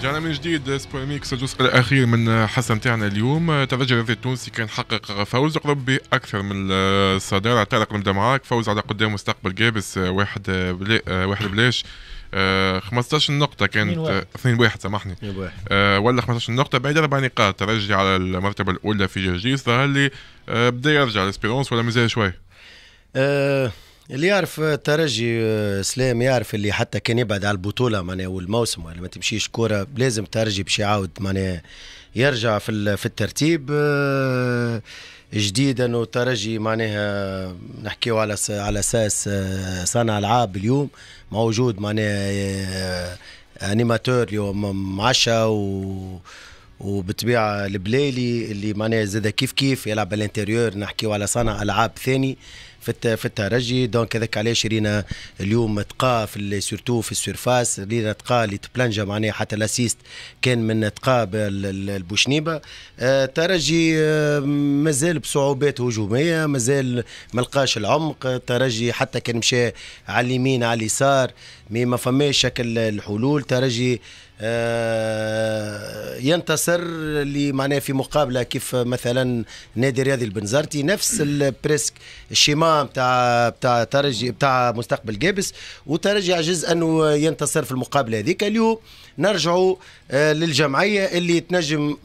رجعنا من جديد سبور ميكس الجزء الاخير من حصة نتاعنا اليوم ترجي الرياضي التونسي كان حقق فوز قرب باكثر من الصداره آه، طارق نبدا معاك فوز على قدام مستقبل جابس آه، واحد آه، بلي واحد بلاش 15 نقطة كانت 2 واحد سامحني ولا 15 نقطة بعد أربع نقاط ترجي على المرتبة الأولى في جرجيس ظهر لي بدا يرجع لاسبيرونس ولا مازال شوي؟ آه اللي يعرف ترجي آه، سلام يعرف اللي حتى كان يبعد على البطوله معناها والموسم ولا ما تمشيش كوره لازم ترجي باش يعاود معناها يرجع في في الترتيب آه، جديدا وترجي معناها نحكيو على على اساس آه، صانع العاب اليوم موجود معناها انيماتور اليوم معشا و وبالطبيعه البلايلي اللي معناها زاد كيف كيف يلعب الانتيريور نحكيو على صانع العاب ثاني في في الترجي دونك هذاك علاش رينا اليوم تقى في سورتو في السيرفاس رينا تقى اللي تبلانجا معناها حتى الاسيست كان من تقى البوشنيبه آه، الترجي آه، مازال بصعوبات هجوميه مازال ما لقاش العمق الترجي حتى كان مشى على اليمين على اليسار مي ما فماش شكل الحلول ترجي آه، ينتصر اللي معناه في مقابله كيف مثلا نادي رياضي البنزرتي نفس البريسك الشيما بتاع بتاع ترجي بتاع مستقبل جابس وترجي عجز انه ينتصر في المقابله هذيك اليوم نرجعوا آه، للجمعيه اللي تنجم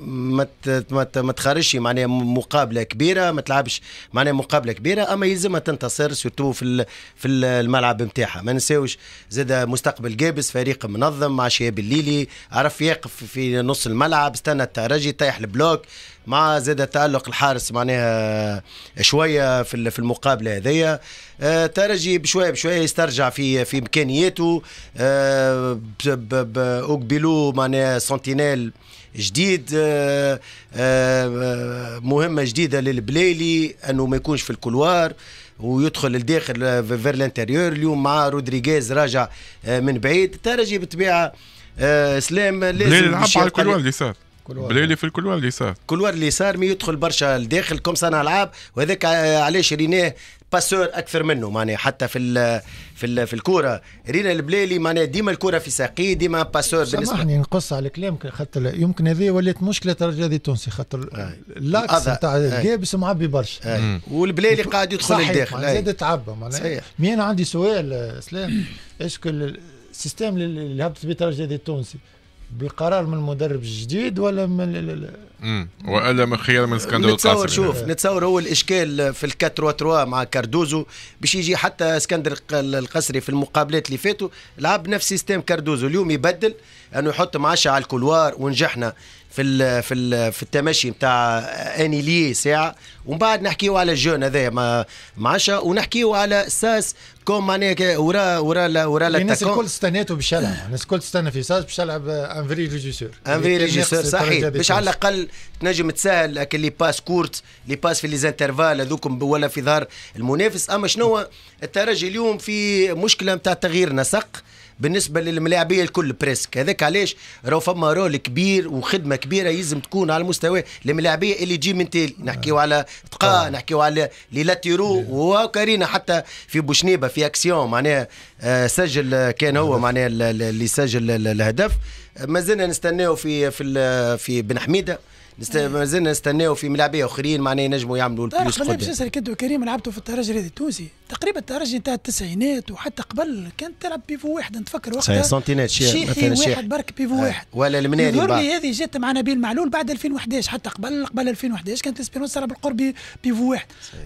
ما تخرجش معناها مقابله كبيره ما تلعبش معناها مقابله كبيره اما يلزمها تنتصر سورتو في في الملعب نتاعها ما نساوش زاد مستقبل جابس فريق منظم مع شهاب الليلي عرف يقف في نص الملعب استنى الترجي طيح البلوك مع زاد تالق الحارس معناها شويه في في المقابله هذيا آه، ترجي بشويه بشويه يسترجع في في امكانياته آه، اوكبيلو معناها سنتينيل جديد آه، مهمه جديده للبليلي انه ما يكونش في الكلوار ويدخل لداخل فير الانتيريور اليوم مع رودريغيز راجع من بعيد ترجي بالطبيعه اسلام لازم يلعب على الكلوار اليسار بليلي في الكلوار اليسار كلوار اليسار ما يدخل برشا لداخل كوم صانع العاب وهذاك علاش شريناه باسور اكثر منه معناها حتى في الـ في الـ في الكوره رينا البلالي معناها ديما الكوره في ساقيه ديما باسور بالنسبه سامحني نقص على الكلام خاطر يمكن هذه ولات مشكله ترجع دي التونسي خاطر آه. اللاكس نتاع آه. جابس معبي برشا آه. والبلالي قاعد يدخل للداخل زاد تعبى معناها مي انا عندي سؤال اسلام اسكو السيستم اللي هبط به دي التونسي بقرار من المدرب الجديد ولا من امم والا من خيار من اسكندر نتصور شوف يعني. نتصور هو الاشكال في الكاترو 3 مع كاردوزو باش يجي حتى اسكندر القصري في المقابلات اللي فاتوا لعب نفس سيستم كاردوزو اليوم يبدل انه يحط معشة على الكولوار ونجحنا في الـ في الـ في التمشي نتاع اني لي ساعه ومن بعد نحكيو على الجون هذا ما معشا ونحكيو على ساس كوم معناها ورا ورا ورا الناس الكل استناتو باش يلعب الناس الكل تستنى في ساس باش يلعب ان فري ريجيسور ان فري ريجيسور صحيح باش على الاقل تنجم تسهل لي باس كورت لي باس في ليزانترفال هذوك ولا في ظهر المنافس اما شنو الترجي اليوم في مشكله نتاع تغيير نسق بالنسبه للملاعبيه الكل بريسك هذاك علاش راهو فما رول كبير وخدمه كبيره يلزم تكون على مستوى الملاعبيه اللي تجي من تالي نحكيو على تقا آه. نحكيو على لاتيرو نعم. وكارينا حتى في بوشنيبه في اكسيون معناها آه، سجل كان هو نعم. معناها اللي سجل الهدف مازلنا نستناو في في في بن حميده نست... مازلنا نستناو في ملاعبيه اخرين معناها ينجموا يعملوا طيب، البلوس قدام باش نسالك انت كريم لعبته في الترجي التونسي تقريبا الترجي نتاع التسعينات وحتى قبل كانت تلعب بيفو واحد نتفكر وقتها صحيح سنتينات شيخ مثلا شيخ واحد برك بيفو آه. واحد ولا المناري يظهر لي هذه جات مع نبيل معلول بعد 2011 حتى قبل قبل 2011 كانت اسبيرونس تلعب بالقرب بيفو واحد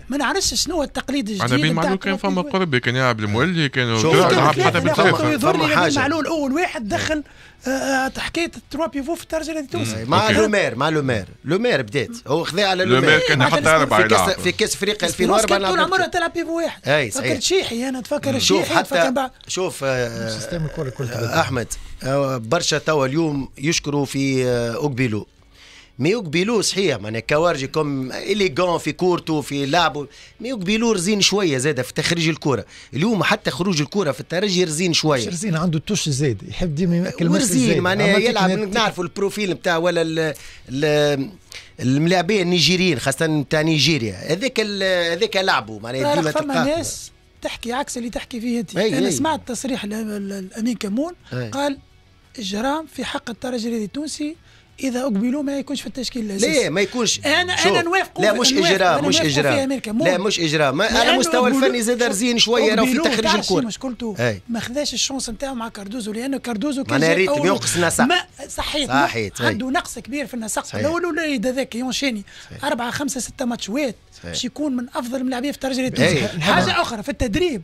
ما نعرفش شنو هو التقليد الجديد نبيل معلول كان فما قرب كان يلعب المولي كان يلعب حتى بالطريقه. يظهر لي نبيل معلول اول واحد دخل آه، آه، حكايه تروا بيفو في الترجي التونسي مع لومير مع لومير مير لو مير بدات هو خذا على لو مير كان حتى اربع في كاس في كاس افريقيا 2004 كان طول عمرها تلعب بيفو واحد اي صحيح فكر شيحي انا تفكر شيحي شوف حتى شوف آه احمد آه، برشا توا اليوم يشكروا في آه، اوكبيلو ما يقبلوه صحيح معناها كوارجي كوم إليغون في كورته في لعبه ما يقبلوه رزين شويه زاده في تخريج الكوره اليوم حتى خروج الكوره في الترجي رزين شويه رزين عنده التوش زاده يحب ديما ياكل رزين معناها يلعب نعرفوا البروفيل نتاع ولا ال ال النيجيريين خاصه نتاع نيجيريا هذاك هذاك لعبه معناها ديما فما ناس تحكي عكس اللي تحكي فيه انت انا أي. سمعت تصريح الامين كمون قال اجرام في حق الترجي التونسي اذا اقبلوا ما يكونش في التشكيل الاساسي ليه ما يكونش انا شو. انا نوافق لا مش اجراء مش اجراء لا مش اجراء ما على المستوى الفني زاد رزين شويه راه في تخريج الكره ما خذاش الشونس نتاعو مع كاردوزو لانه كاردوزو كان ريت ينقص نسق صحيح صحيح عنده نقص كبير في النسق الاول ولا هذاك يونشيني اربعه خمسه سته ماتشوات باش يكون من افضل الملاعبين في الترجي حاجه اخرى في التدريب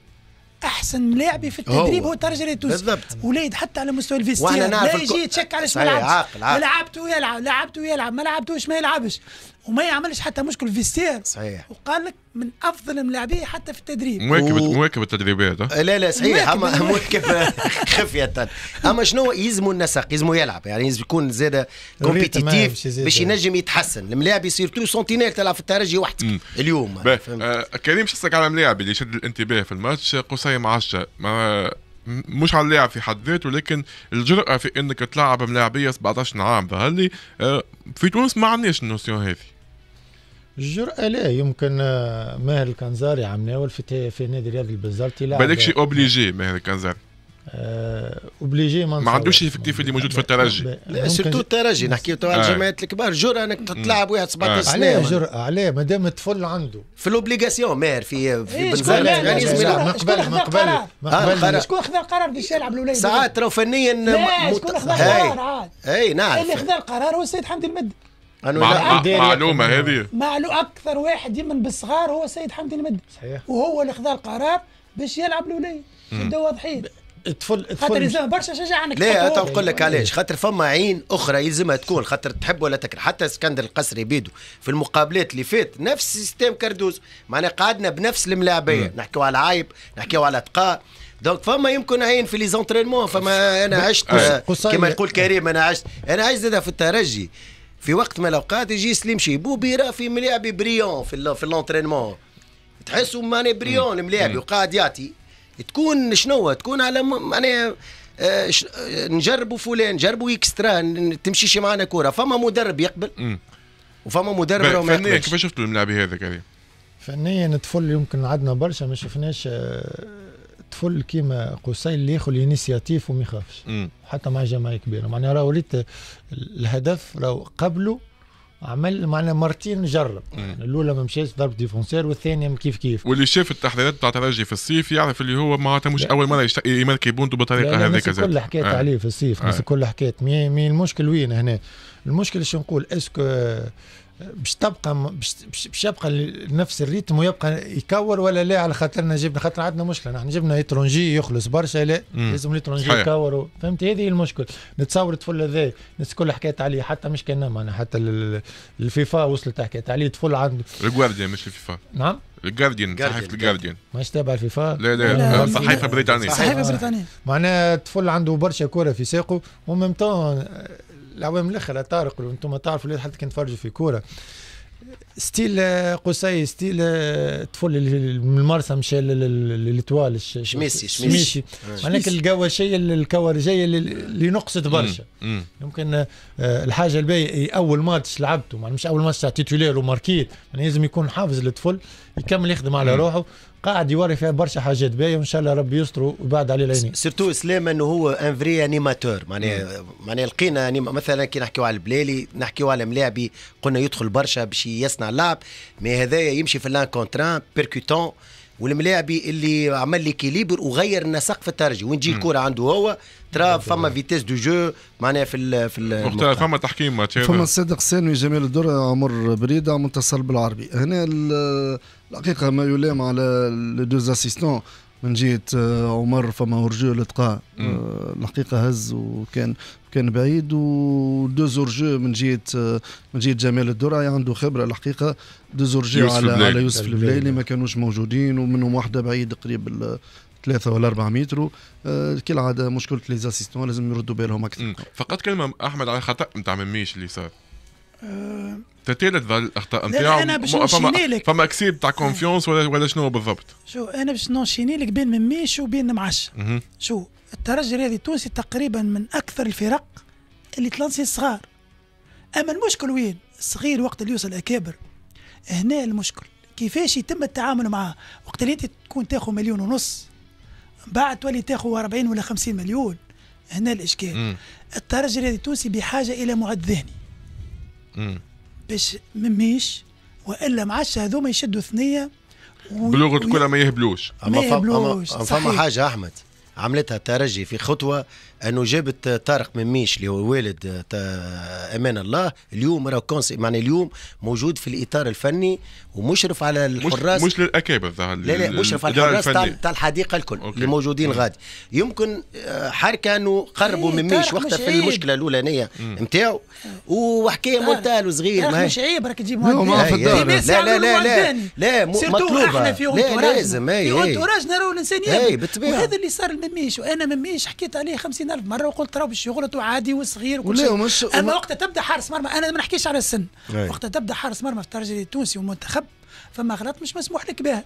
احسن لاعبي في التدريب هو, هو ترجري التونسي بالضبط حتى على مستوى الفيستير لا يجي يتشك على ما لعبش لعبته يلعب لعبته يلعب ما لعبتوش ما يلعبش وما يعملش حتى مشكل في السير صحيح وقال لك من افضل الملاعبيه حتى في التدريب مواكب و... مواكب التدريبات لا لا صحيح اما مواكب خفيه اما شنو يلزموا النسق يلزموا يلعب يعني لازم يكون زاد كومبيتيتيف باش ينجم يتحسن الملاعب يصير تو سنتينيل تلعب في الترجي وحدك اليوم آه كريم شو على الملاعب اللي شد الانتباه في الماتش قصي معشه ما مش على اللاعب في حد ذاته لكن الجرأة في انك تلعب ملاعبية 17 عام فهل آه، في تونس ما عندناش النوسيون هذه الجرأة لا يمكن آه، ماهر الكنزاري عم ناول في, في نادي رياضي البزرتي بالك شي اوبليجي ماهر الكنزاري اوبليجي آه، ما ما عندوش الافكتيف اللي موجود في الترجي سيرتو الترجي نحكي تو على آه. الكبار جرأة انك آه. تلعب واحد 17 سنه علاه جرأة علاه ما دام الطفل عنده في الاوبليغاسيون مير في في بنزرت لازم يلعب ما قبل ما قبل ما قبل شكون خذا القرار باش يلعب الاولاد ساعات راه فنيا شكون خذا القرار عاد اي نعرف اللي خذا القرار هو السيد حمدي المد معلومه هذه معلومه اكثر واحد يمن بالصغار هو السيد حمدي المد صحيح وهو اللي خذا القرار باش يلعب الاولاد شدوا واضحين تفل خاطر يلزمها برشا شجاعه انك لا تو نقول لك علاش خاطر فما عين اخرى يلزمها تكون خاطر تحب ولا تكره حتى اسكندر القصري بيدو في المقابلات اللي فات نفس سيستم كردوز معناها قعدنا بنفس الملاعبيه نحكيو على عايب نحكيو على تقاء دونك فما يمكن عين في لي زونترينمون فما انا عشت كما يقول كريم انا عشت انا عشت زاد في الترجي في وقت ما الاوقات يجي سليم شيبوبي بيرا في ملاعب بريون في في الانترينمون تحسوا ماني بريون الملاعب وقاعد يعطي تكون شنو تكون على معناها آه، آه، نجربوا فلان نجربوا اكسترا تمشيش معنا كوره فما مدرب يقبل وفما مدرب ما يقبلش كيفاش شفتوا الملعب هذاك هذه فنيا الطفل يمكن عندنا برشا ما شفناش آه، طفل كيما قصي اللي ياخذ الانيسياتيف وما يخافش حتى مع جماعه كبيره معناها راه وليت الهدف راه قبله عمل معنا مرتين جرب يعني الاولى ما مشاش ضرب ديفونسير والثانيه كيف كيف واللي شاف التحضيرات بتاع ترجي في الصيف يعرف اللي هو ما مش اول مره يشت... يماركي بونتو بطريقه هذه كذا كل حكيت آه. عليه في الصيف آه. كل حكيت مين المشكل وين هنا المشكل شو نقول اسكو باش تبقى باش يبقى نفس الريتم ويبقى يكور ولا لا على خاطرنا جبنا خاطر عندنا مشكله نحن جبنا اترونجي يخلص برشا لا لازم الاترونجي يكور فهمت هذه المشكل نتصور الطفل هذا الناس الكل حكيت عليه حتى مش كان نعم، معنا حتى الفيفا وصلت حكيت عليه طفل عنده الجوارديان مش الفيفا نعم الجارديان صحيفه الجارديان مش تابع الفيفا لا لا صحيفه بريطانيه صحيفه بريطانيه معناها طفل عنده برشا كره في ساقه وميم العوام الاخر طارق وانتم تعرفوا اللي حتى كنت تفرجوا في كوره ستيل آه، قصي ستيل آه، طفل من المرسى مشى للتوال شميسي شميسي آه. معناك الكور الكوارجيه اللي نقصت برشا يمكن الحاجه الباهيه اول ماتش لعبته مش اول ماتش تاع تيتولير وماركيت يعني لازم يكون حافظ الطفل يكمل يخدم على روحه قاعد يوري فيها برشا حاجات باهيه وان شاء الله ربي يستر ويبعد عليه العينين سيرتو اسلام انه هو ان فري انيماتور معناها معناها لقينا مثلا كي نحكيو على البلالي نحكيو على ملاعبي قلنا يدخل برشا باش يصنع اللعب مي هذايا يمشي في لان كونتران بيركوتون والملاعبي اللي عمل لي كيليبر وغير لنا سقف الترجي وين تجي الكره عنده هو ترى فما فيتيس دو جو معناها في الـ في فما تحكيم فما صادق سانوي جمال الدر عمر بريده منتصر بالعربي هنا الحقيقه ما يلام على لو دو اسيستون من جهه آه، عمر فما رجو لتقى آه، الحقيقه هز وكان كان بعيد ودو زورجو من جهه آه، من جهه جمال الدرعي يعني عنده خبره الحقيقه دو زورجو على على يوسف البلايلي ما كانوش موجودين ومنهم واحده بعيد قريب ثلاثة ولا أربعة مترو كالعادة مشكلة لي لازم يردوا بالهم أكثر فقط كلمة أحمد على خطأ نتاع مميش اللي صار أه، تتالت الاخطاء نتاعهم انا باش فما اكسيب تاع آه. كونفيونس ولا ولا شنو بالضبط شو انا باش لك بين مميش وبين معش شو الترجي الرياضي التونسي تقريبا من اكثر الفرق اللي تلانسي الصغار اما المشكل وين الصغير وقت اللي يوصل اكابر هنا المشكل كيفاش يتم التعامل معاه وقت اللي انت تكون تاخذ مليون ونص بعد تولي تاخذ 40 ولا 50 مليون هنا الاشكال الترجي الرياضي التونسي بحاجه الى معد ذهني باش مميش والا معاش هذوما يشدوا ثنيه و... بلغه كلها ما يهبلوش ما يهبلوش اما فما حاجه احمد عملتها الترجي في خطوه انه جابت طارق مميش اللي هو والد امان الله اليوم راه كونس يعني اليوم موجود في الاطار الفني ومشرف على الحراس مش, مش للاكابر لا لا مشرف على الحراس تاع الحديقه الكل أوكي. اللي موجودين غادي يمكن حركه آه، انه قربوا إيه مميش وقتها في المشكله الاولانيه نتاعو وحكايه مونتال صغير مش عيب راك تجيب لا لا لا لا لا مطلوبه احنا في لازم في انتوراجنا راهو الانسانيه وهذا اللي صار لمميش وانا مميش حكيت عليه 50 ألف مرة وقلت راه باش يغلطوا عادي وصغير وكل شيء مش أما وقتها تبدا حارس مرمى أنا ما نحكيش على السن وقتها تبدا حارس مرمى في الترجي التونسي والمنتخب فما غلط مش مسموح لك بها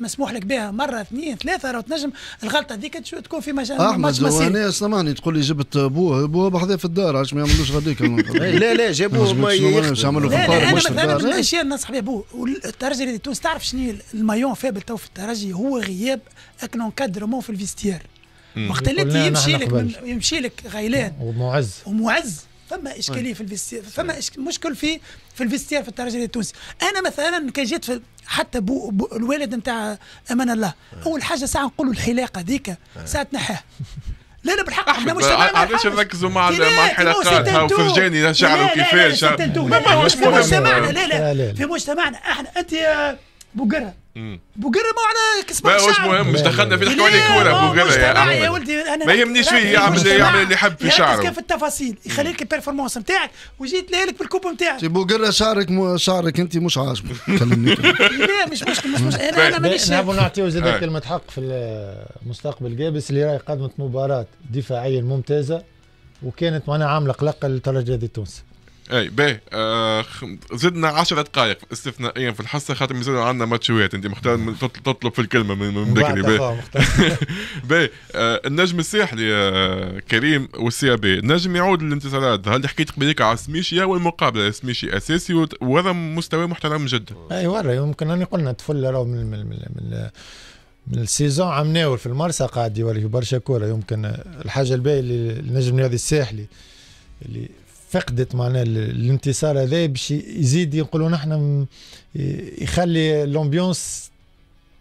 مسموح لك بها مره اثنين ثلاثه راه تنجم الغلطه هذيك تكون في مجال احمد انا سامحني تقول لي جبت أبوه أبوه بحذاه في الدار علاش ما يعملوش غاديك لا لا جابوه ما يخدمش يعملوا في الدار انا مثلا من الاشياء ننصح بها أبوه الترجي التونسي تعرف شنو المايون فابل تو في الترجي هو غياب اكنون كادرومون في الفيستيار وقت اللي يمشي لك يمشي لك غيلان ومعز ومعز فما اشكاليه في الفيستير فما مشكل في في الفيستير في الترجي التونسي انا مثلا كي جيت في حتى بو, بو الوالد نتاع امان الله اول حاجه ساعه نقول له الحلاقه ذيك ساعه تنحاه لا لا بالحق احنا مش علاش نركزوا مع مع الحلقات هاو فرجاني شعره كيفاش ما مش مجتمعنا لا لا في مجتمعنا احنا انت بقره بوقرة ما احنا كسبان مش مهم مش دخلنا في الحكايه الكورة ولا يا احمد يا ولدي انا ما يهمنيش فيه يعمل يعمل اللي يحب في شعره كيف التفاصيل يخلي لك البيرفورمانس نتاعك وجيت لك بالكوب نتاعك بوقرة شعرك مو شعرك انت مش عاجبك كلمني لا مش مشكل مش مش انا انا طيب. مانيش نحب نعطيو زاد آه. كلمة حق في المستقبل جابس اللي راهي قدمت مباراة دفاعية ممتازة وكانت معناها عامله قلق للترجي التونسي اي باهي آه زدنا 10 دقائق استثنائيا في الحصه خاطر مازال عندنا ماتشوات انت مختار تطلب في الكلمه من بكري باهي باهي آه النجم الساحلي آه كريم بي النجم يعود للانتصارات هل حكيت قبيلك على اول مقابله سميشي اساسي وهذا مستوى محترم جدا اي ورا يمكن انا قلنا طفل راهو من, من, من, من من السيزون عم ناول في المرسى قاعد يوري برشا كوره يمكن الحاجه الباهيه اللي النجم الرياضي الساحلي اللي فقدت معناها الانتصار هذا باش يزيد يقولوا نحن يخلي الامبيونس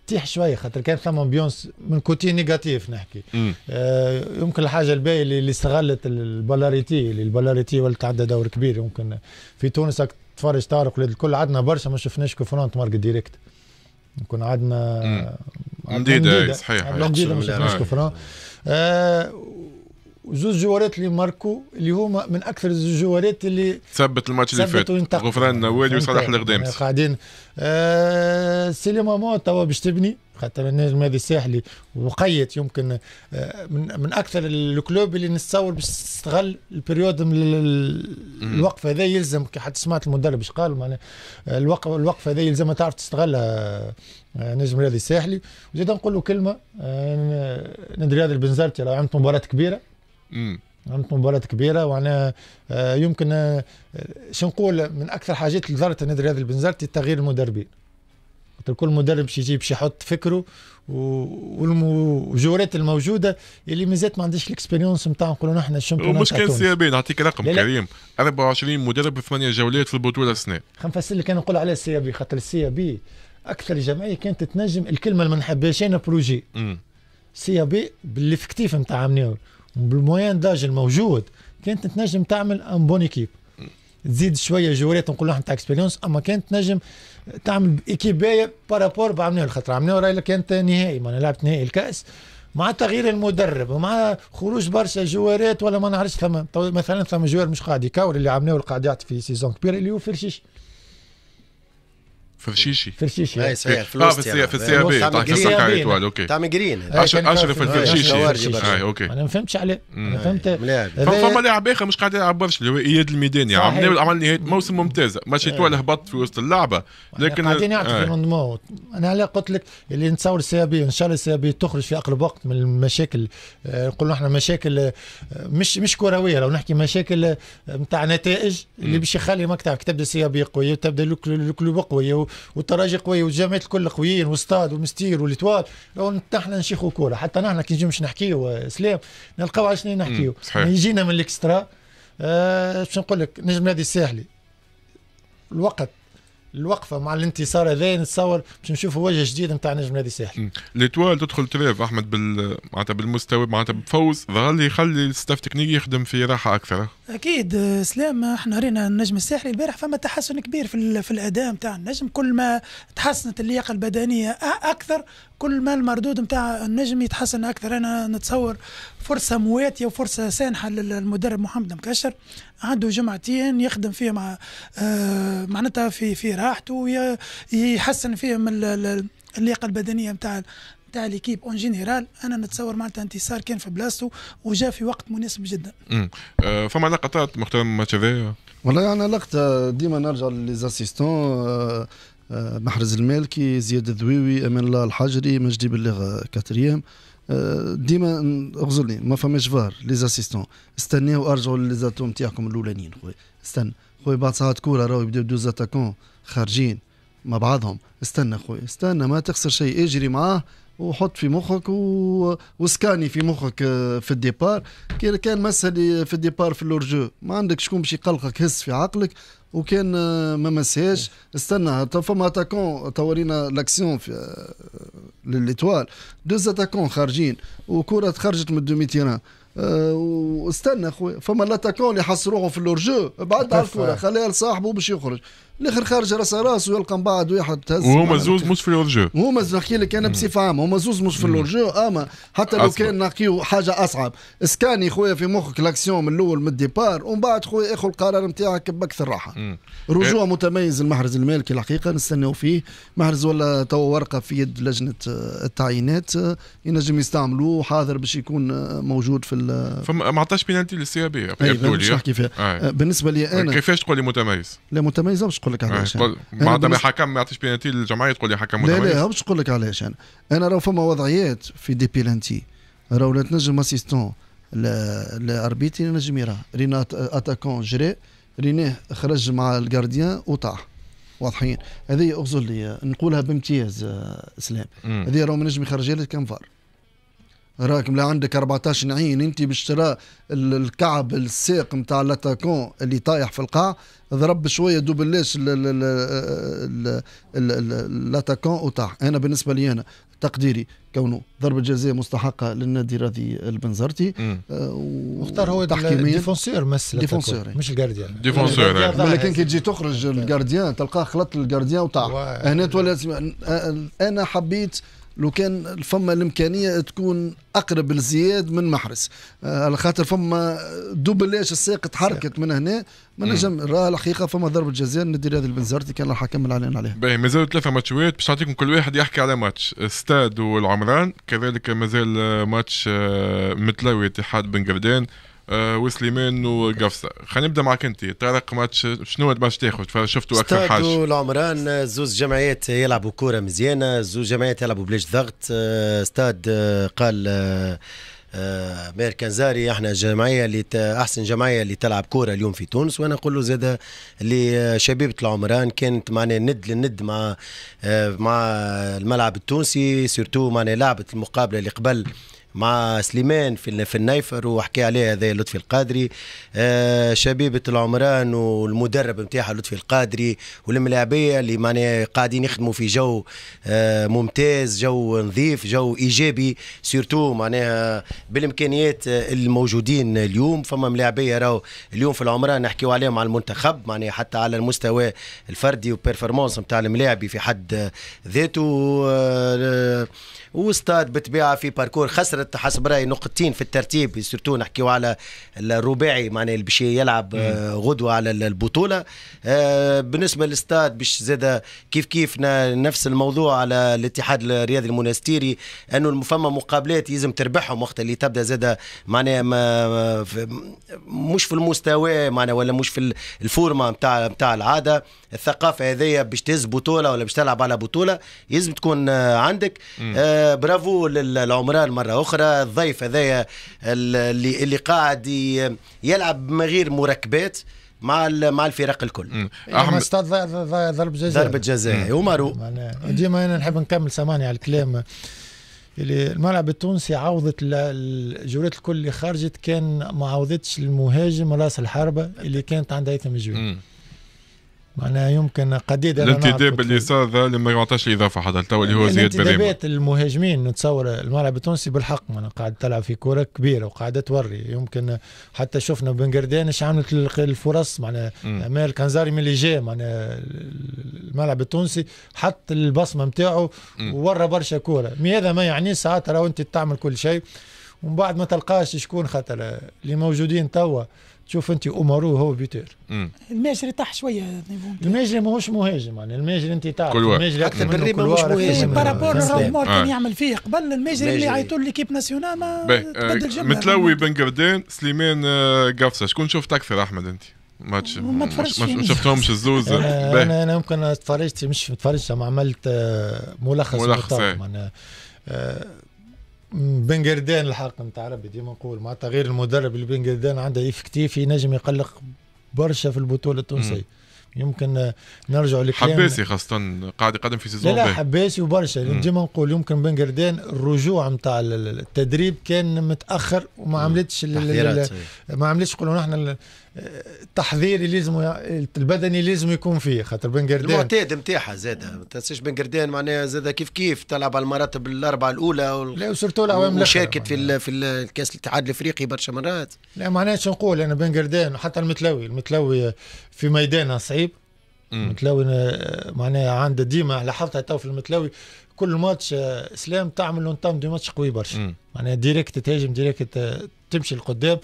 تيح شويه خاطر كان ثم امبيونس من كوتي نيجاتيف نحكي آه يمكن الحاجه الباهيه اللي استغلت البولاريتي اللي البولاريتي ولت عندها دور كبير يمكن في تونس تفرج طارق الكل عندنا برشا ما شفناش كوفرونت مارك ديريكت يكون عندنا مديدة صحيح مديدة ما شفناش كوفرونت زوج جوارات اللي ماركو اللي هما من اكثر الجوارات اللي ثبت الماتش اللي فات غفران نوالي وصالح الغدامسي آه، قاعدين آه سي توا باش تبني خاطر النجم هذا الساحلي وقيت يمكن آه من, من اكثر الكلوب اللي نتصور باش تستغل البريود من الوقف هذا يلزم كي حتى سمعت المدرب اش قال معناها آه، الوقف الوقفه هذا يلزم تعرف تستغلها آه، نجم رياضي الساحلي وزيد نقول له كلمه آه ندري هذا البنزرتي راه عملت مباراه كبيره عملت مباراة كبيرة وانا آه، يمكن آه، شو نقول من اكثر حاجات اللي ظهرت النادي الرياضي البنزرتي تغيير المدربين كل مدرب شي يجيب شي يحط فكره والجورات الموجوده اللي مازالت ما عندهاش الاكسبيريونس نتاع نقولوا نحن الشامبيون ومشكل بي نعطيك رقم لا لا. كريم 24 مدرب في 8 جولات في البطوله السنه نفسر لك انا نقول على السيابي خاطر السيابي اكثر جمعيه كانت تنجم الكلمه اللي ما نحبهاش انا بروجي سيابي بالافكتيف نتاع منيور بالموين داج الموجود كانت تنجم تعمل ان بون ايكيب تزيد شويه جوالات نقول لهم تاع اكسبيريونس اما كانت تنجم تعمل ايكيب باهيه بارابور بعملوها الخطر عملوها راهي كانت نهائي معناها لعبت نهائي الكاس مع تغيير المدرب ومع خروج برشا جوارات ولا ما نعرفش ثم مثلا ثم جوار مش قاعد يكاور اللي عملناه القاعد يعطي في سيزون كبير اللي هو فرشيش فرشيشي فرشيشي اي صحيح فلوس اه في السي في السي بي تاع سكاي توال اوكي تاع مقرين اشرف الفرشيشي اي اوكي انا ما فهمتش عليه انا فهمت فما لاعب اخر مش قاعد يلعب برشا اللي هو اياد الميداني عمل عمل نهايه موسم ممتازه ماشي توال هبط في وسط اللعبه لكن قاعدين يعطوا في انا على قلت لك اللي نتصور السي بي ان شاء الله السي بي تخرج في اقرب وقت من المشاكل نقولوا احنا مشاكل مش مش كرويه لو نحكي مشاكل نتاع نتائج اللي باش يخلي مكتب تبدا السي بي قويه وتبدا الكلوب قويه والتراجي قوي والجامعات الكل قويين واستاد والمستير والتوال لو نحن نشيخوا كوره حتى نحن كي نجي مش نحكيو آه، سلام نلقاو على شنو نحكيو يعني يجينا من الاكسترا آه، باش أه نقول لك نجم نادي الساحلي الوقت الوقفه مع الانتصار هذا نتصور باش نشوفوا وجه جديد نتاع نجم نادي الساحل. ليتوال تدخل تريف احمد بال معناتها بالمستوى معناتها بفوز ظهر لي يخلي الستاف تكنيكي يخدم في راحه اكثر. اكيد سلام احنا رينا النجم الساحلي البارح فما تحسن كبير في, في الاداء نتاع النجم كل ما تحسنت اللياقه البدنيه اكثر كل ما المردود نتاع النجم يتحسن اكثر انا نتصور فرصه مواتيه وفرصه سانحه للمدرب محمد مكشر عنده جمعتين يخدم فيها مع آه، معناتها في في راحته ويحسن فيهم اللياقه البدنيه نتاع تاع ليكيب اون جينيرال انا نتصور معناتها انتصار كان في بلاصته وجاء في وقت مناسب جدا. امم فما لقطات مختار الماتش هذايا؟ والله انا يعني لقطه آه، ديما نرجع ليزاسيستون آه، محرز المالكي زياد الذويوي امين الله الحجري مجدي بلغ كاتريام ديما اغزرني ما فماش فار ليزاسيستون استناو ارجعوا ليزاتو نتاعكم الاولانيين خويا استنى خويا بعد ساعات كوره راهو يبداو دوز اتاكون خارجين مع بعضهم استنى اخوي استنى ما تخسر شيء اجري معاه وحط في مخك و... وسكاني في مخك آه، في الديبار كي كان مسهل آه، في الديبار في اللورجو ما عندك شكون باش يقلقك هز في عقلك وكان آه، ما مسهاش استنى فما اتاكون تورينا لاكسيون في لليتوال دوز اتاكون خارجين وكره خرجت من الدومي تيران واستنى خويا فما لاتاكون اللي حصروهم في اللورجو بعد على الكره خليها لصاحبه باش يخرج الاخر خارج راس راس ويلقى من بعد واحد تهز وهما زوز مش في الورجو هما نحكي لك انا بصفه عامه هما زوز مش في الورجو اما حتى لو كان نقيو حاجه اصعب اسكاني خويا في مخك لاكسيون من الاول من الديبار ومن بعد خويا اخو القرار نتاعك باكثر راحه رجوع إيه. متميز المحرز المالكي الحقيقه نستناو فيه محرز ولا تو ورقه في يد لجنه التعيينات آه، ينجم يستعملوه حاضر باش يكون آه، موجود في ما عطاش بينالتي للسي بي أيوة، باش نحكي آه. بالنسبه لي انا كيفاش تقول لي متميز؟ لا متميز باش نقول لك علاش يعني. آه، ما حكم ما يعطيش بينالتي للجمعيه تقول لي حكم لا لا باش نقول لك علاش انا انا راه فما وضعيات في دي بيلانتي راه ولا تنجم اسيستون لاربيتي نجم يراه رينا اتاكون جري ريناه خرج مع الجارديان وطاح واضحين هذه اغزر لي نقولها بامتياز اسلام آه، هذه راه ما نجم يخرجها لك كان فار راك لا عندك 14 نعين انت باشتراء الكعب الساق نتاع لاتاكون اللي طايح في القاع ضرب شويه دوبلاش لاتاكون وطاح انا بالنسبه لي انا تقديري كونه ضربه جزاء مستحقه للنادي راضي البنزرتي واختار آه، هو ديفونسور مس ديفونسور مش الجارديان ديفونسور لكن يعني. كي تجي تخرج الجارديان تلقاه خلط الجارديان وطاح هنا تولى انا حبيت لو كان فما الامكانيه تكون اقرب لزياد من محرز آه، على خاطر فما دوبلاش الساقط حركت من هنا ما نجم راه الحقيقه فما ضربه جزاء ندير هذه البنزرتي كان الحكم نكمل عليها باهي مازالوا ثلاثه ماتشات باش نعطيكم كل واحد يحكي على ماتش ستاد والعمران كذلك مازال ماتش آه، متلاوي اتحاد بن قردان آه، وسليمان وقفصه خلينا نبدا معك انت طارق ماتش شنو الماتش تاخذ شفتوا اكثر حاجه العمران زوز جمعيات يلعبوا كوره مزيانه زوز جمعيات يلعبوا بلاش ضغط آه، استاد آه، قال مير كنزاري احنا الجمعيه اللي احسن جمعيه اللي تلعب كوره اليوم في تونس وانا نقول له زاد شبيبة العمران كانت معنا ند للند مع مع الملعب التونسي سيرتو معنا لعبه المقابله اللي قبل مع سليمان في في النيفر وحكي عليها هذا لطفي القادري آه شبيبه العمران والمدرب نتاعها لطفي القادري والملاعبيه اللي معناها قاعدين يخدموا في جو آه ممتاز جو نظيف جو ايجابي سيرتو معناها بالامكانيات آه، الموجودين اليوم فما ملاعبيه راهو اليوم في العمران نحكيو عليهم على المنتخب معناها حتى على المستوى الفردي وبيرفورمانس نتاع الملاعبي في حد ذاته آه، وستاد بتبيعها في باركور خسرت حسب رايي نقطتين في الترتيب سيرتو نحكيو على الرباعي معناها اللي باش يلعب آه، غدوه على البطوله آه، بالنسبه للستاد باش زاد كيف كيف نفس الموضوع على الاتحاد الرياضي المونستيري انه فما مقابلات يلزم تربحهم وقت اللي تبدا زاد معناها مش في المستوى معناها ولا مش في الفورمه نتاع نتاع العاده الثقافه هذيا باش تهز بطوله ولا باش تلعب على بطوله يلزم تكون آه، عندك آه برافو للعمران مرة أخرى الضيف هذايا اللي, اللي قاعد يلعب من غير مركبات مع مع الفرق الكل إيه، احمد ضرب جزاء ضربه جزاء ومارو ديما انا نحب نكمل سامعني على الكلام الملعب التونسي عوضت الجولات الكل اللي خرجت كان ما عوضتش المهاجم راس الحربه اللي كانت عندها هيثم الجويل معناها يمكن قديد الانتداب اللي صار ذا ما يعطاش اضافه حتى توا اللي هو يعني زياد بريمة الانتدابات المهاجمين نتصور الملعب التونسي بالحق معناها قاعد تلعب في كوره كبيره وقاعده توري يمكن حتى شفنا بن قردان اش عملت الفرص معناها مال كانزاري من اللي جاء معناها الملعب التونسي حط البصمه نتاعه وورى برشا كوره مي هذا ما يعني ساعات راه انت تعمل كل شيء ومن بعد ما تلقاش شكون خاطر اللي موجودين توا تشوف انت اومارو هو بيتير الماجري طاح شويه الماجري ماهوش مهاجم يعني الماجري انت تعرف الماجري اكثر من الريبا مش مهاجم بارابور رومور كان يعمل فيه قبل الماجري اللي عيطوا ليكيب ناسيونال ما آه، تبدل جمله متلوي بن قردان سليمان آه، قفصه شكون شفت اكثر احمد انت؟ ماتش ما تفرجتش ما شفتهمش الزوز آه، انا انا يمكن تفرجت مش تفرجت ما عملت ملخص ملخص بن قردان الحق نتاع ربي ديما نقول معناتها غير المدرب اللي بن قردان عنده افكتيف ينجم يقلق برشا في البطوله التونسيه يمكن نرجع لكلام حباسي خاصة قاعد يقدم في سيزون لا, لا حباسي وبرشا ديما نقول يمكن بن قردان الرجوع نتاع التدريب كان متأخر وما عملتش إيه. ما عملتش نقولوا نحن التحضير اللي لازم البدني لازم يكون فيه خاطر بن قردان المعتاد نتاعها زاد ما تنساش بن قردان معناها زاد كيف كيف تلعب على المراتب الاربعه الاولى وال... لا وسيرتو الاعوام وشاركت في في الكاس الاتحاد الافريقي برشا مرات لا معناها شنقول نقول انا بن قردان حتى المتلوي المتلوي في ميدانه صعيب المتلاوي معناها عنده ديما لاحظتها تو في المتلاوي كل ماتش اسلام آه، تعمل لونتام دي ماتش قوي برشا معناها ديريكت تهاجم ديريكت آه، تمشي لقدام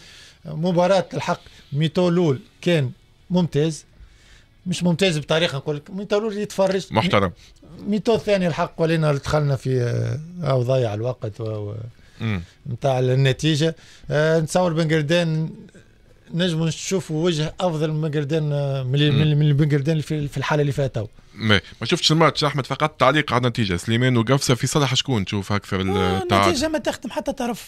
آه، مباراة الحق ميتو كان ممتاز مش ممتاز بطريقه نقول لك ميتو لول يتفرج محترم ميتو الثاني الحق ولينا دخلنا في او ضيع الوقت و... نتاع النتيجه نتصور بن قردان نجم نشوفوا وجه افضل من مقردان آه، من من المقردان في الحاله اللي فيها ما شفتش الماتش احمد فقط تعليق على النتيجه سليمان وقفصه في صالح شكون تشوف اكثر التعادل النتيجه ما تخدم حتى طرف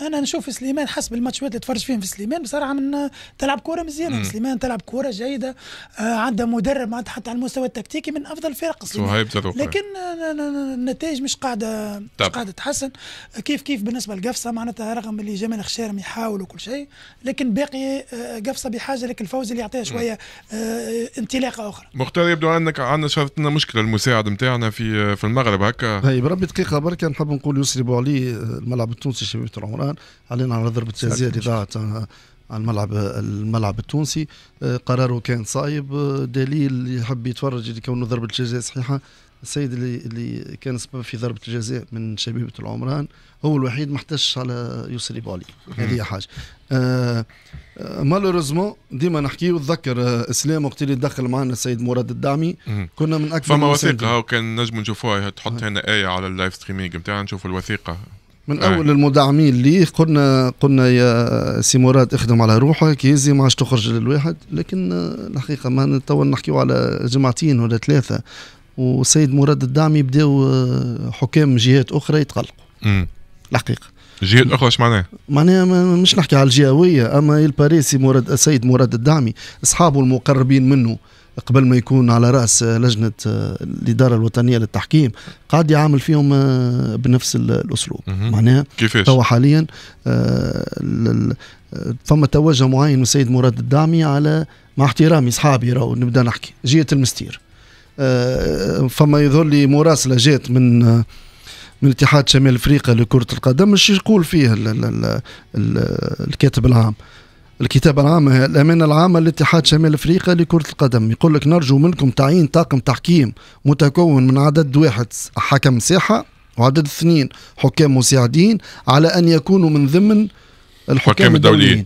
انا نشوف سليمان حسب الماتشات اللي تفرج فيهم في سليمان بصراحه من تلعب كوره مزيانه سليمان تلعب كوره جيده آه عندها مدرب معناتها حتى على المستوى التكتيكي من افضل فرق سليمان لكن النتائج مش قاعده مش قاعده تحسن كيف كيف بالنسبه لقفصه معناتها رغم اللي جمال خشارم يحاول وكل شيء لكن باقي آه، قفصه بحاجه لك الفوز اللي يعطيها شويه آه انطلاقه اخرى مختار يبدو انك عن عندنا شافت لنا مشكله المساعد نتاعنا في في المغرب هكا هي بربي دقيقه برك نحب نقول يسري بوعلي الملعب التونسي شباب العمران علينا على ضربه جزاء ضاعت على الملعب الملعب التونسي قراره كان صايب دليل يحب يتفرج لكونه ضربه جزاء صحيحه السيد اللي اللي كان سبب في ضربه الجزاء من شبيبه العمران هو الوحيد ما احتجش على يسري بالي هذه حاجه آه، آه، مالوريزمون ديما نحكي وتذكر آه، اسلام وقت اللي دخل معنا السيد مراد الدعمي كنا من اكثر فما وثيقه كان نجم نشوفوها تحط هنا ايه على اللايف ستريمينغ نتاعنا نشوف الوثيقه من آية. اول أيه. المدعمين ليه قلنا قلنا يا سي مراد اخدم على روحك يزي ما عادش تخرج للواحد لكن الحقيقه ما نتوا نحكيو على جماعتين ولا ثلاثه وسيد مراد الدعمي بداو آه، حكام جهات اخرى يتقلقوا الحقيقه الجهات الاخرى اش معناها؟ معناها مش نحكي على الجهويه اما الباريسي مراد السيد آه، مراد الدعمي اصحابه المقربين منه قبل ما يكون على راس آه، لجنه الاداره الوطنيه للتحكيم قاعد يعامل فيهم بنفس الاسلوب معناها كيفاش؟ توا حاليا فما توجه معين من السيد مراد الدعمي على مع احترامي اصحابي راهو نبدا نحكي جهه المستير آه، فما يظهر لي مراسله جات من آه، من اتحاد شمال افريقيا لكره القدم مش يقول فيه الـ الـ الـ الـ الكاتب العام الكتاب العام الأمانة العامة لاتحاد شمال أفريقيا لكرة القدم يقول لك نرجو منكم تعيين طاقم تحكيم متكون من عدد واحد حكم ساحة وعدد اثنين حكام مساعدين على أن يكونوا من ضمن الحكام الدوليين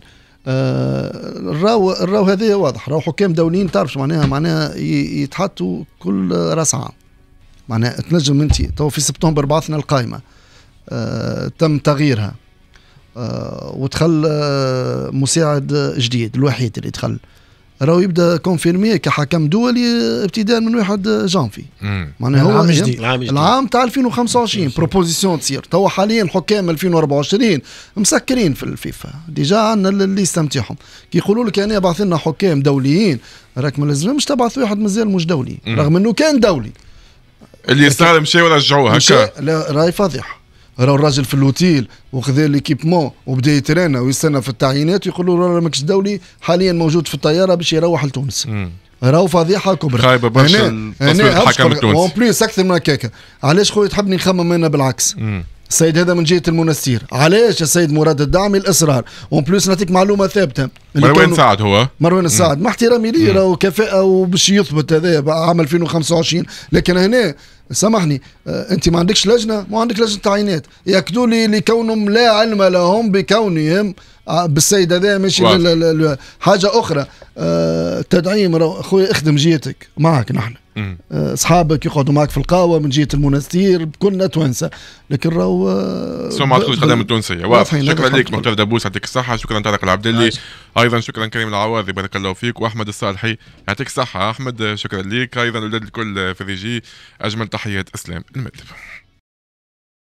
آه، الراو الراو هذايا واضح راو حكام دوليين تعرف معناها معناها يتحطوا كل راس عام معناها تنجم انت تو في سبتمبر بعثنا القائمه آه تم تغييرها آه ودخل آه مساعد جديد الوحيد اللي دخل راهو يبدا كونفيرمي كحكم دولي ابتداء من 1 جانفي يعني معناها هو العام الجديد العام تاع 2025 بروبوزيسيون تصير توا حاليا حكام 2024 مسكرين في الفيفا ديجا عندنا الليسته نتاعهم كي يقولوا لك انا بعث لنا حكام دوليين راك ما لازمش تبعث واحد مازال مش دولي رغم انه كان دولي اللي يستعلم شيء ورجعوه هكا لا راهي فضيحه راه الراجل في الاوتيل وخذا ليكيبمون وبدا يترانا ويستنى في التعيينات يقولوا راه ماكش دولي حاليا موجود في الطياره باش يروح لتونس راهو فضيحه كبرى خايبه برشا الحكم التونسي اون بليس اكثر من هكاك علاش خويا تحبني نخمم انا بالعكس مم. السيد هذا من جهه المنستير علاش السيد مراد الدعمي الاصرار اون بليس نعطيك معلومه ثابته مروان سعد هو مروان السعد مع احترامي ليه راهو كفاءه وباش يثبت هذا عام 2025 لكن هنا سامحني آه، انت ما عندكش لجنه ما عندك لجنه تعيينات ياكدوا لي لكونهم لا علم لهم بكونهم آه، بالسيد هذا ماشي حاجه اخرى آه، تدعيم خويا اخدم جيتك معك نحن آه، اصحابك يقعدوا معك في القهوه من جهه المنستير بكلنا توانسه لكن راهو سمعة خويا الخدمه التونسيه واضح شكرا لك مختار دبوس يعطيك الصحه شكرا طارق العبدلي نعم. ايضا شكرا كريم العواضي بارك الله فيك واحمد الصالحي يعطيك الصحه احمد شكرا لك ايضا الاولاد الكل في ريجي اجمل تحيات اسلام المدلب